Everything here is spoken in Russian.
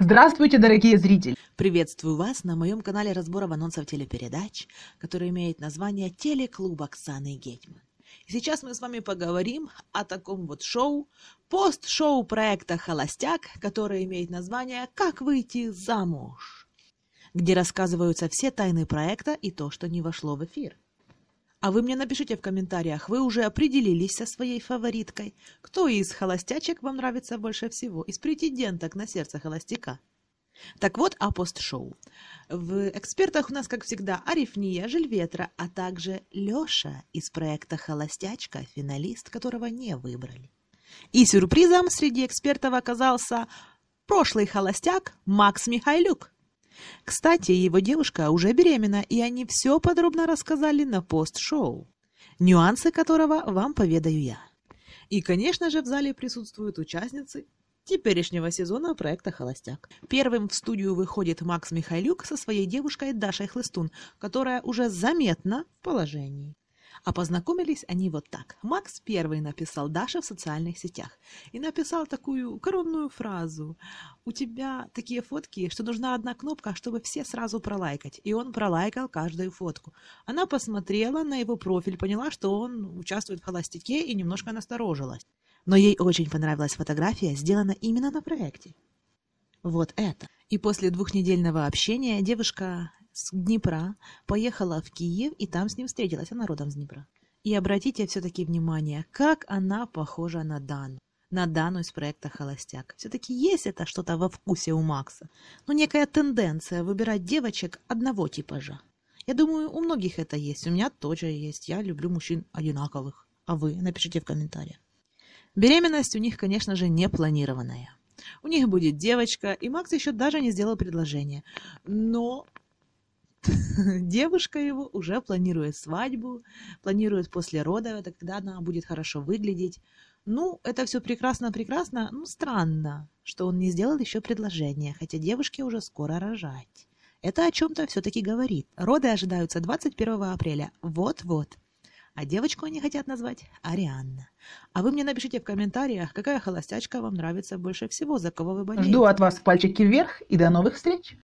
Здравствуйте, дорогие зрители! Приветствую вас на моем канале разборов анонсов телепередач, который имеет название «Телеклуб Оксаны Гетьман». И сейчас мы с вами поговорим о таком вот шоу, пост-шоу проекта «Холостяк», которое имеет название «Как выйти замуж», где рассказываются все тайны проекта и то, что не вошло в эфир. А вы мне напишите в комментариях, вы уже определились со своей фавориткой? Кто из холостячек вам нравится больше всего? Из претенденток на сердце холостяка? Так вот о а постшоу. В экспертах у нас, как всегда, Арифния, Жильветра, а также Леша из проекта «Холостячка», финалист которого не выбрали. И сюрпризом среди экспертов оказался прошлый холостяк Макс Михайлюк. Кстати, его девушка уже беременна, и они все подробно рассказали на пост-шоу, нюансы которого вам поведаю я. И, конечно же, в зале присутствуют участницы теперешнего сезона проекта «Холостяк». Первым в студию выходит Макс Михайлюк со своей девушкой Дашей Хлыстун, которая уже заметно в положении. А познакомились они вот так. Макс первый написал Даше в социальных сетях. И написал такую коронную фразу. «У тебя такие фотки, что нужна одна кнопка, чтобы все сразу пролайкать». И он пролайкал каждую фотку. Она посмотрела на его профиль, поняла, что он участвует в холостяке и немножко насторожилась. Но ей очень понравилась фотография, сделана именно на проекте. Вот это. И после двухнедельного общения девушка с Днепра, поехала в Киев и там с ним встретилась. Она родом с Днепра. И обратите все-таки внимание, как она похожа на Дану. На Дану из проекта «Холостяк». Все-таки есть это что-то во вкусе у Макса. Ну, некая тенденция выбирать девочек одного типажа. Я думаю, у многих это есть. У меня тоже есть. Я люблю мужчин одинаковых. А вы напишите в комментариях. Беременность у них, конечно же, не планированная. У них будет девочка, и Макс еще даже не сделал предложение. Но девушка его уже планирует свадьбу, планирует после родов, это когда она будет хорошо выглядеть. Ну, это все прекрасно-прекрасно, ну, странно, что он не сделал еще предложение, хотя девушке уже скоро рожать. Это о чем-то все-таки говорит. Роды ожидаются 21 апреля. Вот-вот. А девочку они хотят назвать Арианна. А вы мне напишите в комментариях, какая холостячка вам нравится больше всего, за кого вы болеете. Жду от вас пальчики вверх и до новых встреч!